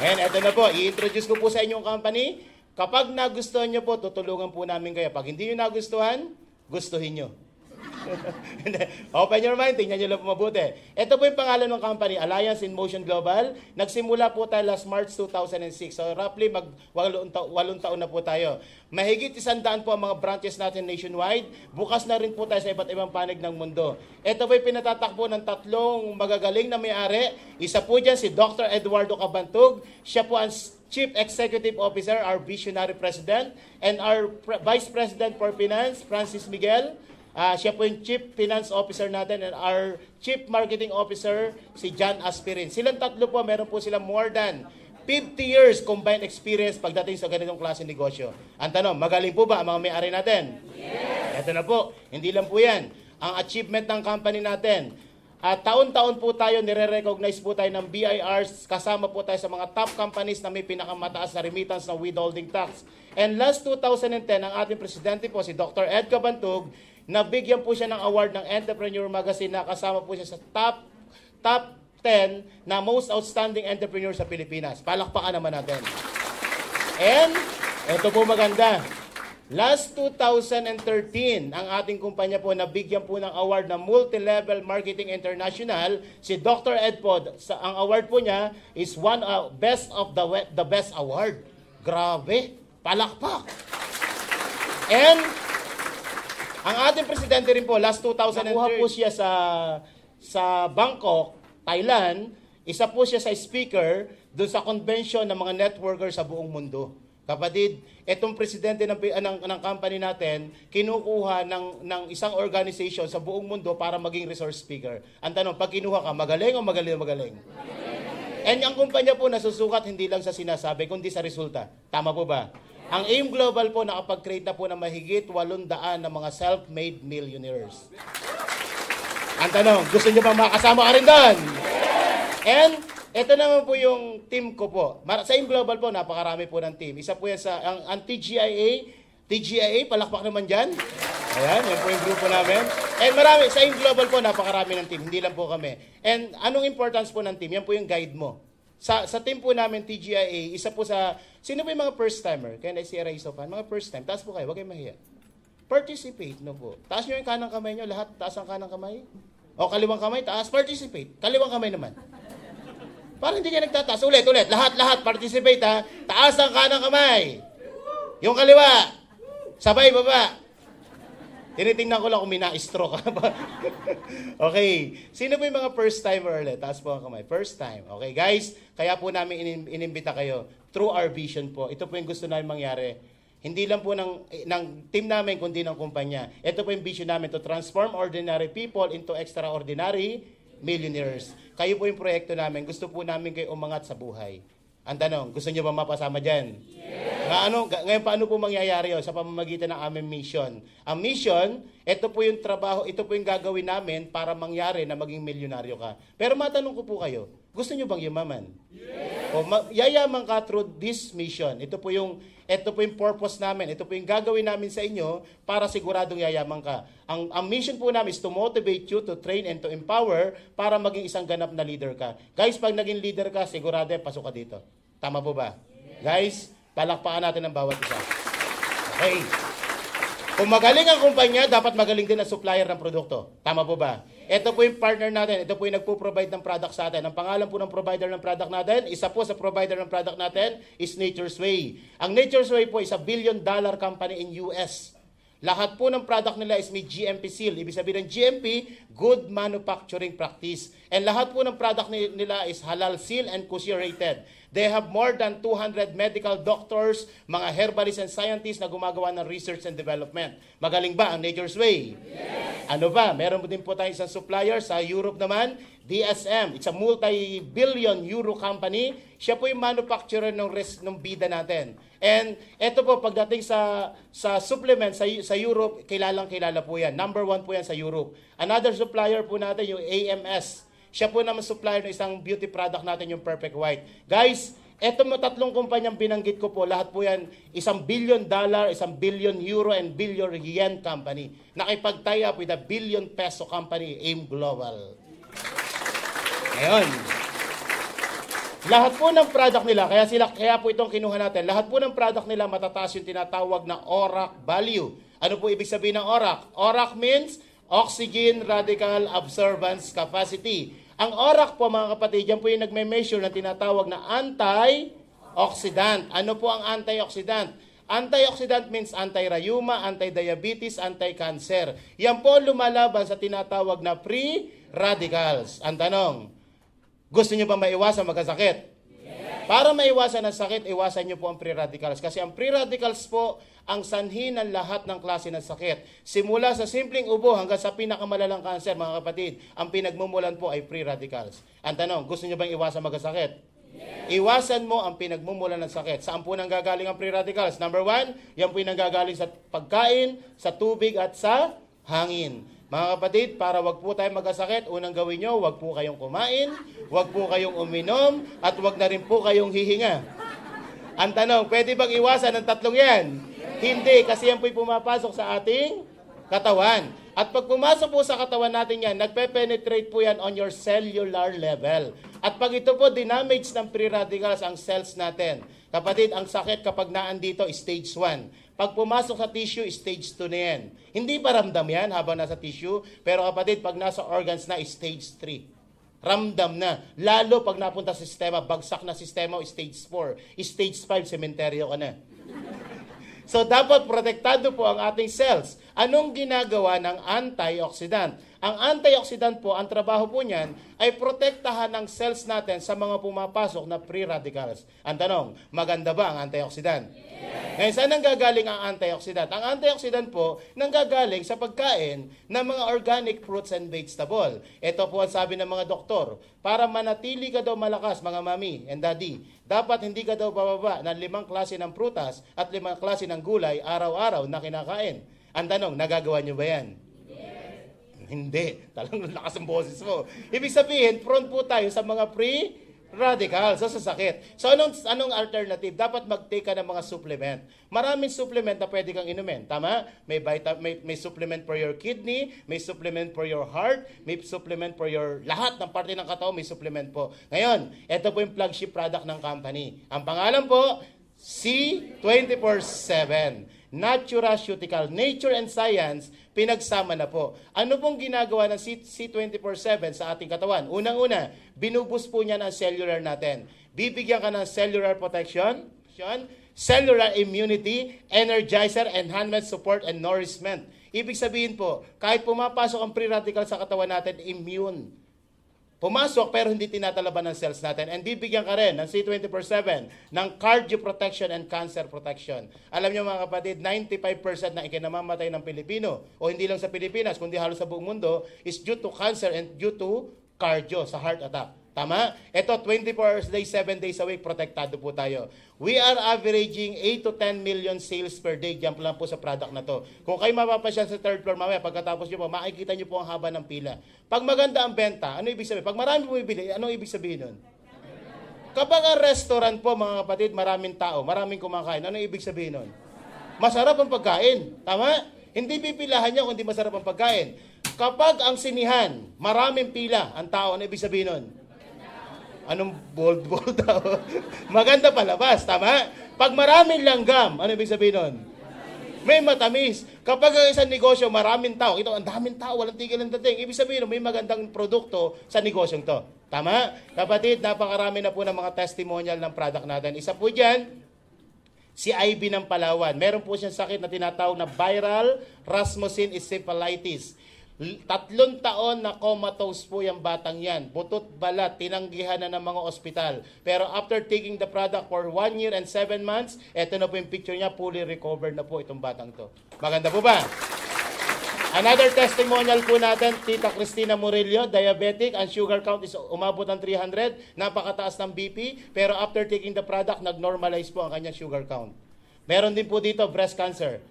And ito na po, i-introduce ko po sa inyo ang company. Kapag nagustuhan nyo po, tutulungan po namin kayo. Pag hindi nyo nagustuhan, gustuhin nyo. Open your mind, tingnan nyo lang po mabuti. Ito po yung pangalan ng company, Alliance in Motion Global. Nagsimula po tayo last March 2006. So roughly mag walong, ta- walong taon na po tayo. Mahigit isandaan po ang mga branches natin nationwide. Bukas na rin po tayo sa iba't ibang panig ng mundo. Ito po yung pinatatakbo ng tatlong magagaling na may-ari. Isa po dyan si Dr. Eduardo Cabantog. Siya po ang Chief Executive Officer, our Visionary President, and our Pre- Vice President for Finance, Francis Miguel. Uh, siya po yung Chief Finance Officer natin and our Chief Marketing Officer, si John Aspirin. Silang tatlo po, meron po silang more than 50 years combined experience pagdating sa ganitong klase negosyo. Ang tanong, magaling po ba ang mga may-ari natin? Yes! Ito na po, hindi lang po yan. Ang achievement ng company natin, at uh, taon-taon po tayo, nire-recognize po tayo ng BIRs, kasama po tayo sa mga top companies na may pinakamataas na remittance na withholding tax. And last 2010, ang ating presidente po, si Dr. Ed Cabantug, Nabigyan po siya ng award ng Entrepreneur Magazine na kasama po siya sa top top 10 na most outstanding entrepreneur sa Pilipinas. Palakpakan naman natin. And ito po maganda. Last 2013, ang ating kumpanya po nabigyan po ng award na Multi-Level Marketing International. Si Dr. Edpod, sa, ang award po niya is one of uh, best of the the best award. Grabe, palakpak. And ang ating presidente rin po, last 2003, nakuha po siya sa, sa Bangkok, Thailand. Isa po siya sa speaker doon sa convention ng mga networkers sa buong mundo. Kapatid, itong presidente ng, ng, ng company natin, kinukuha ng, ng isang organization sa buong mundo para maging resource speaker. Ang tanong, pag kinuha ka, magaling o magaling magaling? And ang kumpanya po nasusukat hindi lang sa sinasabi, kundi sa resulta. Tama po ba? Ang AIM Global po nakapag-create na po ng mahigit 800 ng mga self-made millionaires. Ang tanong, gusto niyo bang makasama ka rin doon? And ito naman po yung team ko po. Sa AIM Global po, napakarami po ng team. Isa po yan sa ang, ang TGIA. TGIA, palakpak naman dyan. Ayan, yan po yung grupo namin. And marami, sa AIM Global po, napakarami ng team. Hindi lang po kami. And anong importance po ng team? Yan po yung guide mo. Sa, sa team po namin, TGIA, isa po sa, sino po yung mga first timer? Can I see a Raise of Hand, mga first time, taas po kayo, wag kayong mahiya. Participate, no po. Taas niyo yung kanang kamay niyo, lahat, taas ang kanang kamay. O kaliwang kamay, taas, participate. Kaliwang kamay naman. Para hindi kayo nagtataas. Ulit, ulit. Lahat, lahat. Participate, ha. Taas ang kanang kamay. Yung kaliwa. Sabay, baba. Tinitingnan ko lang kung may na-stroke ka ba. okay. Sino po yung mga first timer ulit? Taas po ang kamay. First time. Okay, guys. Kaya po namin in- inimbita kayo through our vision po. Ito po yung gusto namin mangyari. Hindi lang po ng, eh, ng team namin, kundi ng kumpanya. Ito po yung vision namin to transform ordinary people into extraordinary millionaires. Kayo po yung proyekto namin. Gusto po namin kayo umangat sa buhay. Ang tanong, gusto niyo ba mapasama dyan? Yes! Nga, ano, ngayon, paano po mangyayari yun sa pamamagitan ng aming mission? Ang mission, ito po yung trabaho, ito po yung gagawin namin para mangyari na maging milyonaryo ka. Pero matanong ko po kayo, gusto niyo bang yumaman? Yes! O ma- yayaman ka through this mission. Ito po yung ito po yung purpose namin. Ito po yung gagawin namin sa inyo para siguradong yayaman ka. Ang, ang mission po namin is to motivate you, to train, and to empower para maging isang ganap na leader ka. Guys, pag naging leader ka, sigurado eh, pasok ka dito. Tama po ba? Guys, palakpakan natin ang bawat isa. Okay. Kung magaling ang kumpanya, dapat magaling din ang supplier ng produkto. Tama po ba? Ito po yung partner natin. Ito po yung nagpo-provide ng product sa atin. Ang pangalan po ng provider ng product natin, isa po sa provider ng product natin is Nature's Way. Ang Nature's Way po is a billion dollar company in US. Lahat po ng product nila is may GMP seal. Ibig sabihin ng GMP, Good Manufacturing Practice. And lahat po ng product nila is halal seal and kosher rated. They have more than 200 medical doctors, mga herbalists and scientists na gumagawa ng research and development. Magaling ba ang Nature's Way? Yes. Ano ba? Meron din po tayo isang supplier sa Europe naman, DSM. It's a multi-billion euro company. Siya po yung manufacturer ng, res- ng bida natin. And ito po, pagdating sa, sa supplement sa, sa Europe, kilalang kilala po yan. Number one po yan sa Europe. Another supplier po natin, yung AMS. Siya po naman supplier ng isang beauty product natin, yung Perfect White. Guys, eto mo tatlong kumpanyang binanggit ko po, lahat po yan, isang billion dollar, isang billion euro, and billion yen company. Nakipag-tie up with a billion peso company, AIM Global. Ngayon, lahat po ng product nila, kaya sila kaya po itong kinuha natin. Lahat po ng product nila matataas yung tinatawag na ORAC value. Ano po ibig sabihin ng ORAC? ORAC means Oxygen Radical Absorbance Capacity. Ang ORAC po mga kapatid, yan po yung nagme-measure ng tinatawag na antioxidant. Ano po ang antioxidant? Antioxidant means anti-rayuma, anti-diabetes, anti-cancer. Yan po lumalaban sa tinatawag na free radicals. Ang tanong, gusto nyo ba maiwasan magkasakit? Para maiwasan ang sakit, iwasan niyo po ang free radicals. Kasi ang free radicals po ang sanhi ng lahat ng klase ng sakit. Simula sa simpleng ubo hanggang sa pinakamalalang kanser, mga kapatid, ang pinagmumulan po ay free radicals. Ang tanong, gusto niyo bang iwasan magkasakit? Yes. Iwasan mo ang pinagmumulan ng sakit. Saan po nang gagaling ang free radicals? Number one, yan po yung nanggagaling sa pagkain, sa tubig at sa hangin. Mga kapatid, para wag po tayo magkasakit, unang gawin nyo, wag po kayong kumain, wag po kayong uminom, at wag na rin po kayong hihinga. Ang tanong, pwede bang iwasan ang tatlong yan? Hindi, kasi yan po'y pumapasok sa ating katawan. At pag pumasok po sa katawan natin yan, nagpe-penetrate po yan on your cellular level. At pag ito po, dinamage ng free radicals ang cells natin. Kapatid, ang sakit kapag naan dito, stage 1. Pag pumasok sa tissue, stage 2 na yan. Hindi paramdam yan habang nasa tissue, pero kapatid, pag nasa organs na, stage 3. Ramdam na. Lalo pag napunta sa sistema, bagsak na sistema stage 4. Stage 5, sementeryo ka na. so dapat protektado po ang ating cells. Anong ginagawa ng antioxidant? Ang antioxidant po, ang trabaho po niyan ay protektahan ang cells natin sa mga pumapasok na free radicals. Ang tanong, maganda ba ang antioxidant? Yes. Ngayon, saan nanggagaling ang antioxidant? Ang antioxidant po, nanggagaling sa pagkain ng mga organic fruits and vegetable. Ito po ang sabi ng mga doktor, para manatili ka daw malakas, mga mami and daddy, dapat hindi ka daw bababa ng limang klase ng prutas at limang klase ng gulay araw-araw na kinakain. Ang tanong, nagagawa niyo ba yan? Hindi. Talagang lakas ang boses mo. Ibig sabihin, prone po tayo sa mga pre radical sa sasakit. So anong anong alternative? Dapat mag-take ka ng mga supplement. Maraming supplement na pwede kang inumin, tama? May vitamin may, may supplement for your kidney, may supplement for your heart, may supplement for your lahat ng parte ng katawan, may supplement po. Ngayon, ito po yung flagship product ng company. Ang pangalan po C24/7. Naturaceutical, Nature and Science, pinagsama na po. Ano pong ginagawa ng C- C24-7 sa ating katawan? Unang-una, binubus po niya ng cellular natin. Bibigyan ka ng cellular protection, cellular immunity, energizer, enhancement, support, and nourishment. Ibig sabihin po, kahit pumapasok ang free radical sa katawan natin, immune Pumasok pero hindi tinatalaban ng cells natin. And bibigyan ka rin ng C24-7 ng cardio protection and cancer protection. Alam niyo mga kapatid, 95% na ikinamamatay ng Pilipino o hindi lang sa Pilipinas, kundi halos sa buong mundo is due to cancer and due to cardio, sa heart attack. Tama? Ito, 24 hours a day, 7 days a week, protektado po tayo. We are averaging 8 to 10 million sales per day. Diyan po lang po sa product na to. Kung kayo mapapasya sa third floor mamaya, pagkatapos nyo po, makikita nyo po ang haba ng pila. Pag maganda ang benta, ano ibig sabihin? Pag marami bumibili, ano ibig sabihin nun? Kapag ang restaurant po, mga kapatid, maraming tao, maraming kumakain, ano ibig sabihin nun? Masarap ang pagkain. Tama? Hindi pipilahan niya kung hindi masarap ang pagkain. Kapag ang sinihan, maraming pila ang tao, ano ibig sabihin nun? Anong bold bold daw? Maganda palabas, tama? Pag maraming langgam, ano ibig sabihin nun? May matamis. Kapag ang isang negosyo, maraming tao, ito, ang daming tao, walang tigil ng dating. Ibig sabihin, may magandang produkto sa negosyong to. Tama? Kapatid, napakarami na po ng mga testimonial ng product natin. Isa po dyan, si IB ng Palawan. Meron po siyang sakit na tinatawag na viral Rasmussen encephalitis. Tatlong taon na comatose po yung batang yan. Butot balat, tinanggihan na ng mga ospital. Pero after taking the product for 1 year and 7 months, eto na po yung picture niya, fully recovered na po itong batang to. Maganda po ba? Another testimonial po natin, Tita Cristina Murillo, diabetic, ang sugar count is umabot ng 300, napakataas ng BP, pero after taking the product, nag-normalize po ang kanyang sugar count. Meron din po dito breast cancer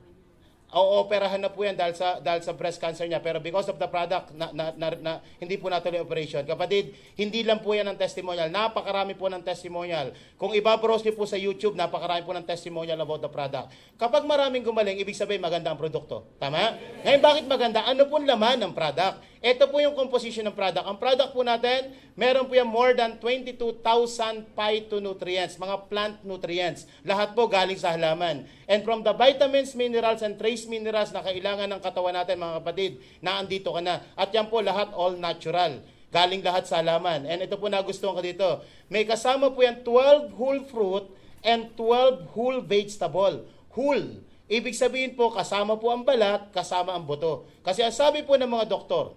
o-operahan na po yan dahil sa, dahil sa breast cancer niya. Pero because of the product, na, na, na, na, hindi po natuloy operation. Kapatid, hindi lang po yan ang testimonial. Napakarami po ng testimonial. Kung ibabrowse niyo po sa YouTube, napakarami po ng testimonial about the product. Kapag maraming gumaling, ibig sabihin maganda ang produkto. Tama? Ngayon, bakit maganda? Ano po laman ng product? Ito po yung composition ng product. Ang product po natin, meron po yan more than 22,000 phytonutrients, mga plant nutrients. Lahat po galing sa halaman. And from the vitamins, minerals, and trace minerals na kailangan ng katawan natin, mga kapatid, na andito ka na. At yan po lahat all natural. Galing lahat sa halaman. And ito po nagustuhan ko dito. May kasama po yan 12 whole fruit and 12 whole vegetable. Whole. Ibig sabihin po, kasama po ang balat, kasama ang buto. Kasi ang sabi po ng mga doktor,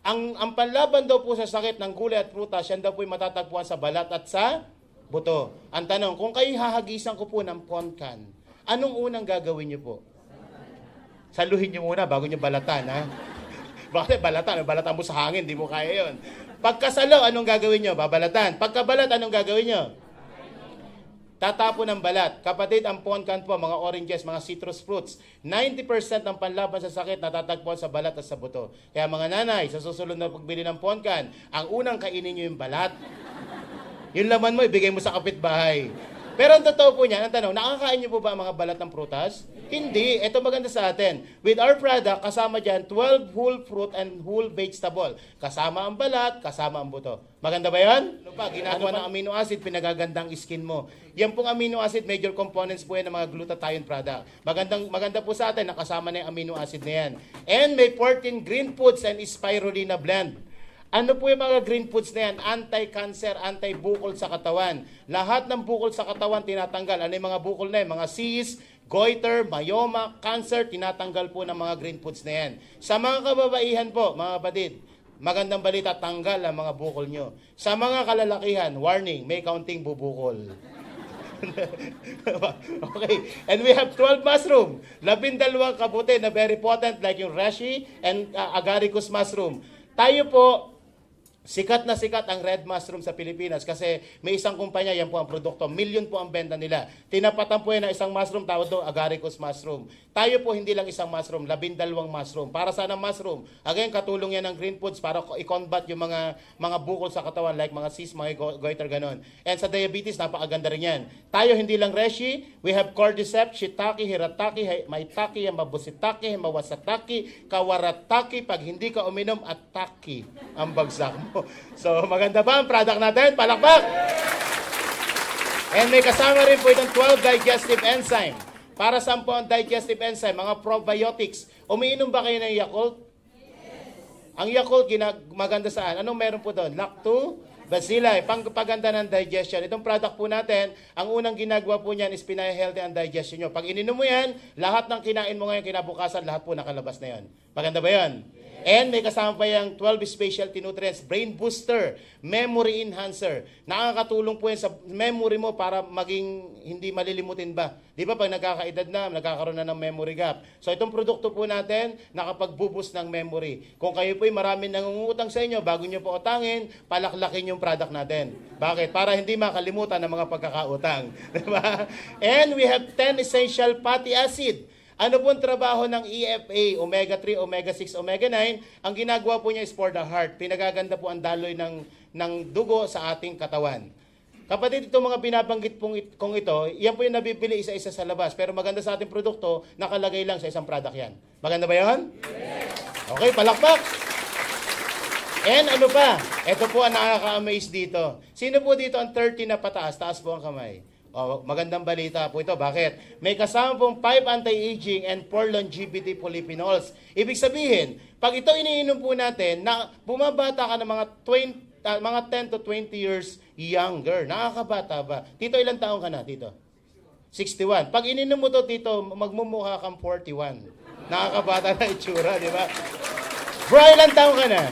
ang, ang panlaban daw po sa sakit ng gulay at prutas, yan daw po'y matatagpuan sa balat at sa buto. Ang tanong, kung kayo hahagisan ko po ng ponkan, anong unang gagawin niyo po? Saluhin niyo muna bago niyo balatan, ha? Bakit balatan? Balatan mo sa hangin, di mo kaya yon. Pagkasalo, anong gagawin niyo? Babalatan. Pagkabalat, anong gagawin niyo? Tatapo ng balat. Kapatid, ang pon kanpo, mga oranges, mga citrus fruits. 90% ng panlaban sa sakit natatagpuan sa balat at sa buto. Kaya mga nanay, sa susunod na pagbili ng ponkan, ang unang kainin nyo yung balat. Yung laman mo, ibigay mo sa kapitbahay. Pero ang totoo po niyan, ang tanong, nakakain niyo po ba ang mga balat ng prutas? Hindi. Ito maganda sa atin. With our product, kasama dyan 12 whole fruit and whole vegetable. Kasama ang balat, kasama ang buto. Maganda ba yan? Ano pa? Ginagawa ano ng amino acid, pinagagandang skin mo. Yan pong amino acid, major components po yan ng mga glutathione product. Magandang, maganda po sa atin, nakasama na yung amino acid na yan. And may 14 green foods and spirulina blend. Ano po yung mga green foods na yan? Anti-cancer, anti-bukol sa katawan. Lahat ng bukol sa katawan tinatanggal. Ano yung mga bukol na yan? Mga cysts, goiter, myoma, cancer, tinatanggal po ng mga green foods na yan. Sa mga kababaihan po, mga kapatid, magandang balita, tanggal ang mga bukol nyo. Sa mga kalalakihan, warning, may kaunting bubukol. okay. And we have 12 mushroom. Labindalawang kabuti na very potent like yung rashi and uh, agaricus mushroom. Tayo po, Sikat na sikat ang red mushroom sa Pilipinas kasi may isang kumpanya, yan po ang produkto. Million po ang benta nila. Tinapatan po yan ng isang mushroom, tawag doon agaricus mushroom. Tayo po hindi lang isang mushroom, labindalawang mushroom. Para sana mushroom. Again, katulong yan ng green foods para i-combat yung mga, mga bukol sa katawan like mga cysts, mga goiter, ganon. And sa diabetes, napakaganda rin yan. Tayo hindi lang reshi, we have cordyceps, shiitake, hirataki, maitake, mabusitaki, mawasataki, kawarataki, pag hindi ka uminom, at taki ang bagsak so, maganda ba ang product natin? Palakpak! And may kasama rin po itong 12 digestive enzyme. Para sa po ang digestive enzyme? Mga probiotics. Umiinom ba kayo ng Yakult? Yes. Ang Yakult, ginag- maganda saan? Anong meron po doon? Lacto? Bacilli, pangpaganda ng digestion. Itong product po natin, ang unang ginagawa po niyan is pinay-healthy ang digestion nyo. Pag ininom mo yan, lahat ng kinain mo ngayon kinabukasan, lahat po nakalabas na yan. Maganda ba yan? Yeah. And may kasama pa yung 12 specialty nutrients, brain booster, memory enhancer. Nakakatulong po yan sa memory mo para maging hindi malilimutin ba. Di ba pag nagkakaedad na, nagkakaroon na ng memory gap. So itong produkto po natin, nakapagbubus ng memory. Kung kayo po ay marami nangungutang sa inyo, bago nyo po utangin, palaklakin yung product natin. Bakit? Para hindi makalimutan ng mga pagkakautang. Di ba? And we have 10 essential fatty acid ano pong trabaho ng EFA, omega-3, omega-6, omega-9? Ang ginagawa po niya is for the heart. Pinagaganda po ang daloy ng, ng dugo sa ating katawan. Kapatid, itong mga binabanggit pong it, kong ito, yan po yung nabibili isa-isa sa labas. Pero maganda sa ating produkto, nakalagay lang sa isang product yan. Maganda ba yan? Yes! Okay, palakpak! And ano pa? Ito po ang nakaka-amaze dito. Sino po dito ang 30 na pataas? Taas po ang kamay. Oh, magandang balita po ito. Bakit? May kasampung 5 anti-aging and 4 longevity polyphenols. Ibig sabihin, pag ito iniinom po natin, na bumabata ka ng mga 20, uh, ah, mga 10 to 20 years younger. Nakakabata ba? Tito, ilang taon ka na, Tito? 61. Pag ininom mo to, Tito, magmumukha kang 41. Nakakabata na itsura, di ba? Bro, ilang taon ka na?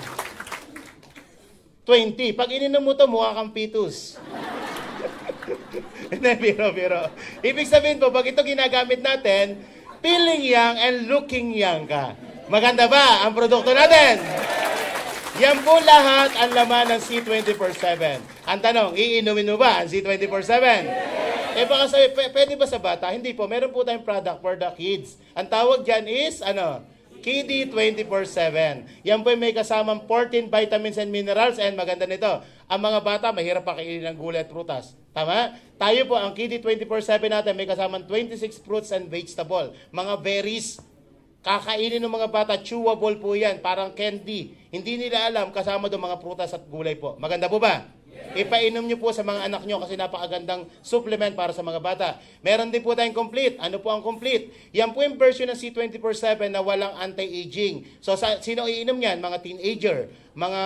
20. Pag ininom mo to, mukha kang pitus. Hindi, biro, biro. Ibig sabihin po, pag ito ginagamit natin, feeling young and looking young ka. Maganda ba ang produkto natin? Yan po lahat ang laman ng C24-7. Ang tanong, iinumin mo ba ang C24-7? Eh baka sabi, pwede ba sa bata? Hindi po. Meron po tayong product for the kids. Ang tawag dyan is, ano, KD 24-7. Yan po may kasamang 14 vitamins and minerals and maganda nito. Ang mga bata, mahirap kainin ng gulay at prutas. Tama? Tayo po, ang KD 24-7 natin may kasamang 26 fruits and vegetables. Mga berries, Kakainin ng mga bata, chewable po yan, parang candy. Hindi nila alam kasama doon mga prutas at gulay po. Maganda po ba? Ipainom nyo po sa mga anak nyo kasi napakagandang supplement para sa mga bata. Meron din po tayong complete. Ano po ang complete? Yan po yung version ng C24-7 na walang anti-aging. So sa, sino iinom yan? Mga teenager, mga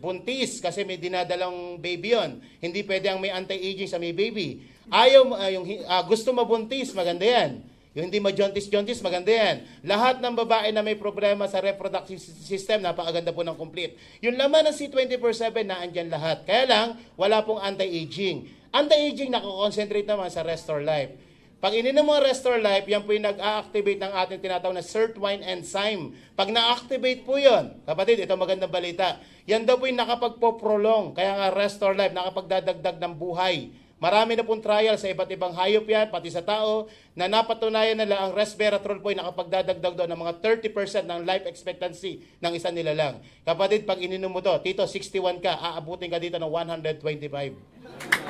buntis kasi may dinadalang baby yon. Hindi pwede ang may anti-aging sa may baby. Ayaw, uh, yung, uh, gusto mabuntis, maganda yan. Yung hindi ma-jaundice-jaundice, maganda yan. Lahat ng babae na may problema sa reproductive system, napakaganda po ng complete. Yung laman ng C24-7, naandyan lahat. Kaya lang, wala pong anti-aging. Anti-aging, nakakonsentrate naman sa Restore Life. Pag ininom mo ang Restore Life, yan po yung nag-activate ng ating tinatawag na sirtuin enzyme. Pag na-activate po yun, kapatid, ito magandang balita, yan daw po yung nakapagpo-prolong, kaya nga Restore Life, nakapagdadagdag ng buhay Marami na pong trial sa iba't ibang hayop yan, pati sa tao, na napatunayan nila ang resveratrol po ay nakapagdadagdag doon ng mga 30% ng life expectancy ng isa nila lang. Kapatid, pag ininom mo to, Tito, 61 ka, aabutin ka dito ng 125.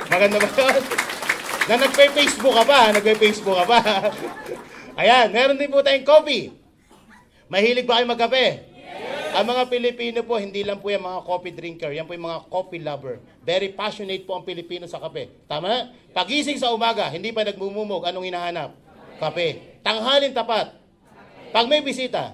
Maganda ba yun? na nagpe-Facebook ka pa, nagpe-Facebook ka pa. Ayan, meron din po tayong coffee. Mahilig ba kayo magkape? Ang mga Pilipino po, hindi lang po yan mga coffee drinker. Yan po yung mga coffee lover. Very passionate po ang Pilipino sa kape. Tama? Pagising sa umaga, hindi pa nagmumumog. Anong hinahanap? Kape. Tanghalin tapat. Pag may bisita.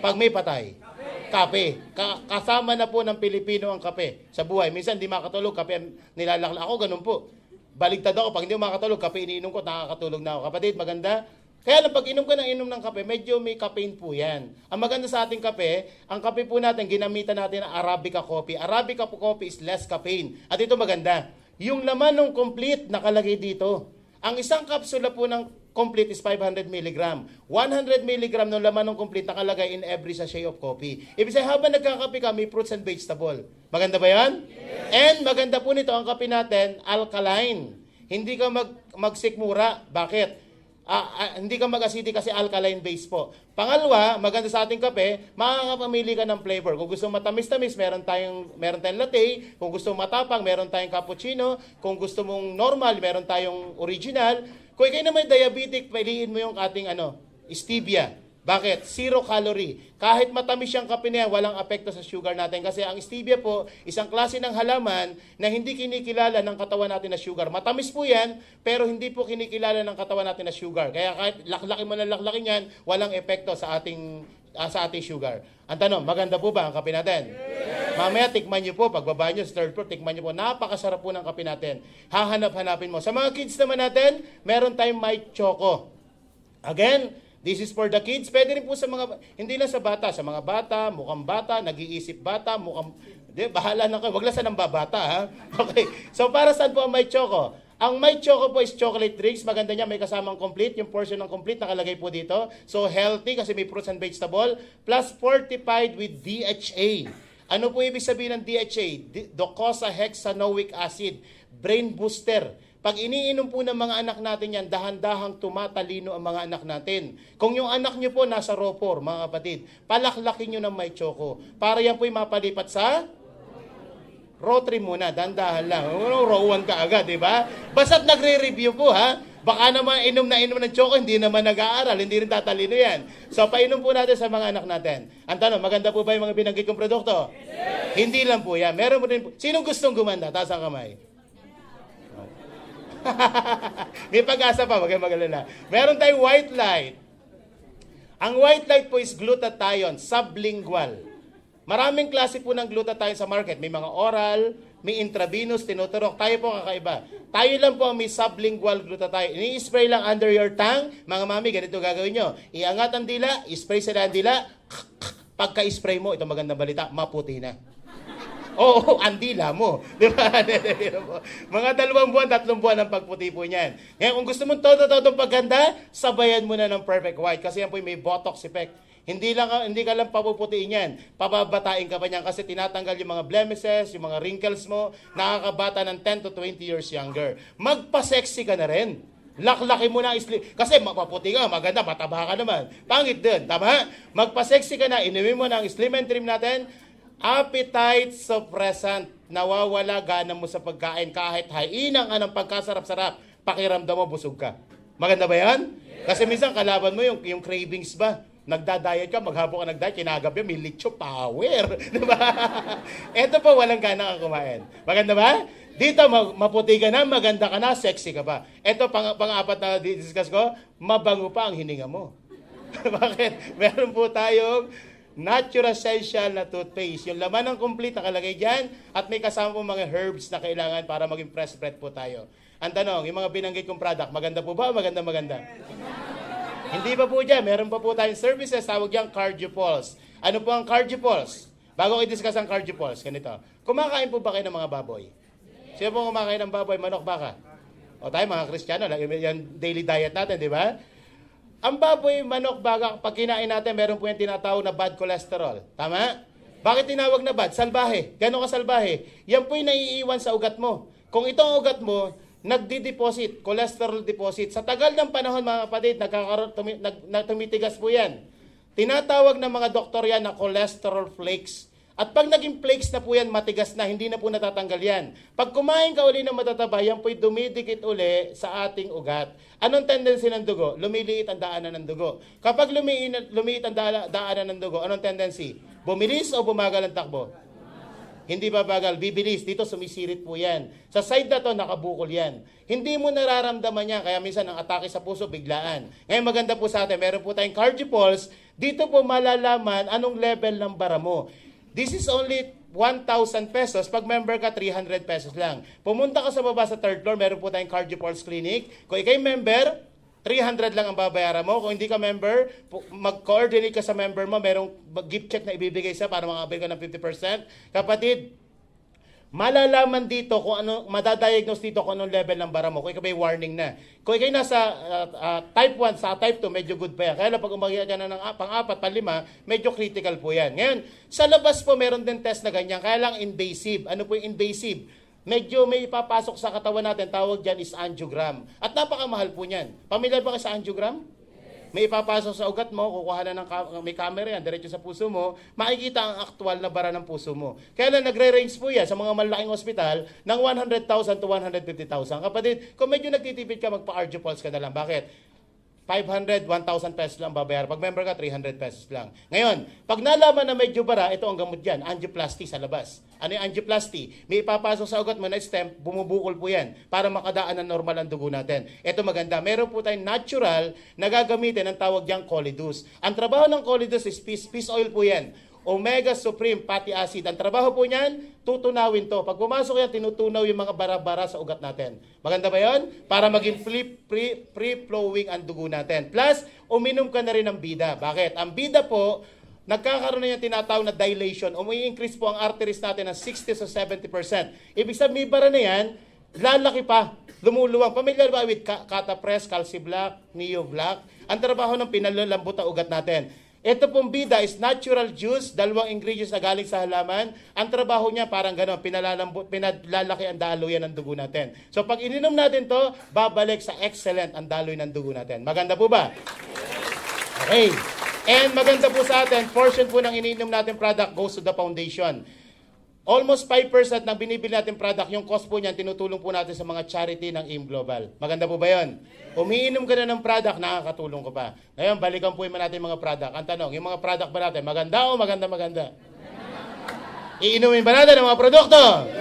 Pag may patay. Kape. Ka- kasama na po ng Pilipino ang kape sa buhay. Minsan hindi makatulog, kape nilalakla. Ako ganun po. Baligtad ako. Pag hindi makatulog, kape iniinom ko, nakakatulog na ako. Kapatid, maganda kaya lang pag inom ka ng inom ng kape, medyo may caffeine po yan. Ang maganda sa ating kape, ang kape po natin, ginamitan natin ng Arabica coffee. Arabica po coffee is less caffeine. At ito maganda. Yung laman ng complete nakalagay dito. Ang isang kapsula po ng complete is 500 mg. 100 mg ng laman ng complete nakalagay in every sachet of coffee. Ibig sabihin, habang nagkakape ka, may fruits and vegetable. Maganda ba yan? Yes. And maganda po nito ang kape natin, alkaline. Hindi ka mag magsikmura. Bakit? Ah, ah, hindi ka mag-acidic kasi alkaline base po. Pangalawa, maganda sa ating kape, makakapamili ka ng flavor. Kung gusto matamis-tamis, meron tayong, meron tayong latte. Kung gusto matapang, meron tayong cappuccino. Kung gusto mong normal, meron tayong original. Kung na may diabetic, piliin mo yung ating ano, stevia. Bakit? Zero calorie. Kahit matamis siyang kape na yan, walang apekto sa sugar natin. Kasi ang stevia po, isang klase ng halaman na hindi kinikilala ng katawan natin na sugar. Matamis po yan, pero hindi po kinikilala ng katawan natin na sugar. Kaya kahit laklaki mo ng laklaki niyan, walang epekto sa ating uh, sa ating sugar. Ang tanong, maganda po ba ang kape natin? Yes! Mamaya, tikman niyo po. Pagbaba niyo sa third floor, tikman niyo po. Napakasarap po ng kape natin. Hahanap-hanapin mo. Sa mga kids naman natin, meron tayong my choco. Again, This is for the kids. Pwede rin po sa mga, hindi lang sa bata, sa mga bata, mukhang bata, nag-iisip bata, mukhang, di, bahala na kayo. Huwag lang sa nang babata, ha? Okay. So, para saan po ang may choco? Ang may choco po is chocolate drinks. Maganda niya, may kasamang complete. Yung portion ng complete nakalagay po dito. So, healthy kasi may fruits and vegetable. Plus, fortified with DHA. Ano po ibig sabihin ng DHA? Docosahexaenoic acid. Brain booster pag iniinom po ng mga anak natin yan, dahan-dahang tumatalino ang mga anak natin. Kung yung anak nyo po nasa ropor, mga kapatid, palaklakin nyo ng may choco. Para yan po'y mapalipat sa rotary muna, dahan-dahan lang. Ano, Rowan ka agad, di ba? Basta't nagre-review po, ha? Baka naman inom na inom ng choco, hindi naman nag-aaral, hindi rin tatalino yan. So, painom po natin sa mga anak natin. Ang tanong, maganda po ba yung mga binanggit kong produkto? Yes! Hindi lang po yan. Meron po rin po. Sinong gustong gumanda? Taas ang kamay. May pag-asa pa, wag kayong magalala. Meron tayong white light. Ang white light po is glutathione, sublingual. Maraming klase po ng glutathione sa market. May mga oral, may intravenous, tinuturok. Tayo po kakaiba. Tayo lang po ang may sublingual glutathione. Ini-spray lang under your tongue. Mga mami, ganito gagawin nyo. Iangat ang dila, ispray sila ang dila. Pagka-spray mo, ito magandang balita, maputi na. Oo, oh, andila mo. Di ba? mga dalawang buwan, tatlong buwan ang pagputi po niyan. Ngayon, kung gusto mong todo-todong pagganda, sabayan mo na ng perfect white kasi yan po may botox effect. Hindi lang hindi ka lang papuputiin yan. Pababatain ka pa niyan kasi tinatanggal yung mga blemishes, yung mga wrinkles mo, nakakabata ng 10 to 20 years younger. Magpa-sexy ka na rin. Laklaki mo na sleep. Kasi mapaputi ka, maganda, mataba ka naman. Pangit din, tama? Magpa-sexy ka na, inuwi mo na ang slim and trim natin, Appetite suppressant. Nawawala gana mo sa pagkain kahit hainang anong pagkasarap-sarap. Pakiramdam mo, busog ka. Maganda ba yan? Kasi minsan kalaban mo yung, yung cravings ba? Nagda-diet ka, maghapon ka nag-diet, kinagabi, may licho power. Diba? Ito pa, walang gana kang kumain. Maganda ba? Dito, maputi ka na, maganda ka na, sexy ka pa. Ito, pang, pang-apat na discuss ko, mabango pa ang hininga mo. Bakit? Meron po tayong natural Essential na toothpaste. Yung laman ng complete nakalagay dyan at may kasama pong mga herbs na kailangan para maging fresh breath po tayo. Ang tanong, yung mga binanggit kong product, maganda po ba? o Maganda, maganda. Hindi pa po dyan. Meron pa po tayong services. Tawag yan Cardiopulse. Ano po ang Cardiopulse? Bago ko i-discuss ang Cardiopulse, ganito. Kumakain po ba kayo ng mga baboy? Sino po kumakain ng baboy? Manok, baka? O tayo mga Kristiyano, yan daily diet natin, di ba? Ang baboy, manok, baga, pag kinain natin, meron po yung tinatawag na bad cholesterol. Tama? Bakit tinawag na bad? Salbahe. Gano'ng kasalbahe? Yan po yung naiiwan sa ugat mo. Kung itong ugat mo, nagdi-deposit, cholesterol deposit. Sa tagal ng panahon, mga kapatid, nagkakaroon, tumi, nag, tumitigas po yan. Tinatawag ng mga doktor yan na cholesterol flakes. At pag naging flakes na po yan, matigas na, hindi na po natatanggal yan. Pag kumain ka uli ng matataba, yan po'y dumidikit uli sa ating ugat. Anong tendency ng dugo? Lumiliit ang daanan ng dugo. Kapag lumiin, lumiit ang daanan ng dugo, anong tendency? Bumilis o bumagal ang takbo? Hindi babagal, bibilis. Dito sumisirit po yan. Sa side na to, nakabukol yan. Hindi mo nararamdaman yan, kaya minsan ang atake sa puso, biglaan. Ngayon maganda po sa atin, meron po tayong cardio Dito po malalaman anong level ng bara mo. This is only 1,000 pesos. Pag member ka, 300 pesos lang. Pumunta ka sa baba sa third floor, meron po tayong Cardio Pulse Clinic. Kung ikay member, 300 lang ang babayaran mo. Kung hindi ka member, mag-coordinate ka sa member mo. Merong gift check na ibibigay sa para makabil ka ng 50%. Kapatid, malalaman dito kung ano, madadiagnose dito kung anong level ng bara mo. Kung ikaw may warning na. Kung ikaw nasa uh, uh, type 1 sa type 2, medyo good pa yan. Kaya lang pag umakyat ka na ng uh, pang-apat, pang-lima, medyo critical po yan. Ngayon, sa labas po meron din test na ganyan. Kaya lang invasive. Ano po yung invasive? Medyo may ipapasok sa katawan natin, tawag dyan is angiogram. At napakamahal po niyan. Pamilyar ba kayo sa angiogram? May ipapasok sa ugat mo, kukuha na ng may camera yan, diretso sa puso mo, makikita ang aktual na bara ng puso mo. Kaya lang nagre-range po yan sa mga malaking ospital ng 100,000 to 150,000. Kapatid, kung medyo nagtitipid ka, magpa-argue pulse ka na lang. Bakit? 500, 1,000 pesos lang babayaran. Pag member ka, 300 pesos lang. Ngayon, pag nalaman na medyo bara, ito ang gamot dyan, angioplasty sa labas. Ano yung angioplasty? May ipapasok sa ugat mo na stem, bumubukol po yan para makadaan ng normal ang dugo natin. Ito maganda. Meron po tayong natural na gagamitin ang tawag diyang colidus. Ang trabaho ng colidus is peace, peace oil po yan Omega Supreme Fatty Acid. Ang trabaho po niyan, tutunawin to. Pag pumasok yan, tinutunaw yung mga barabara sa ugat natin. Maganda ba yon? Para maging free, free, flowing ang dugo natin. Plus, uminom ka na rin ng bida. Bakit? Ang bida po, nagkakaroon na yung tinatawag na dilation. Umi-increase po ang arteries natin ng 60 to 70%. Ibig sabihin, may bara na yan, lalaki pa, lumuluwang. Familiar ba with catapres, calciblack, neoblack? Ang trabaho ng pinalalambot ang ugat natin ito pong bida is natural juice, dalawang ingredients na galing sa halaman. Ang trabaho niya parang gano'n, pinalalaki ang daloy ng dugo natin. So pag ininom natin to, babalik sa excellent ang daloy ng dugo natin. Maganda po ba? Okay. And maganda po sa atin, portion po ng ininom natin product goes to the foundation. Almost 5% ng binibili natin product, yung cost po niyan, tinutulong po natin sa mga charity ng AIM Global. Maganda po ba yun? Umiinom ka na ng product, nakakatulong ko pa. Ngayon, balikan po natin mga product. Ang tanong, yung mga product ba natin, maganda o maganda-maganda? Iinumin ba natin ang mga produkto?